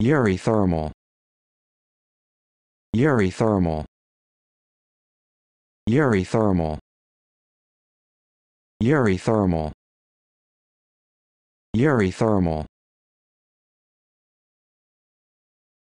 Thermal. Yuri Urethermal Urethermal Urethermal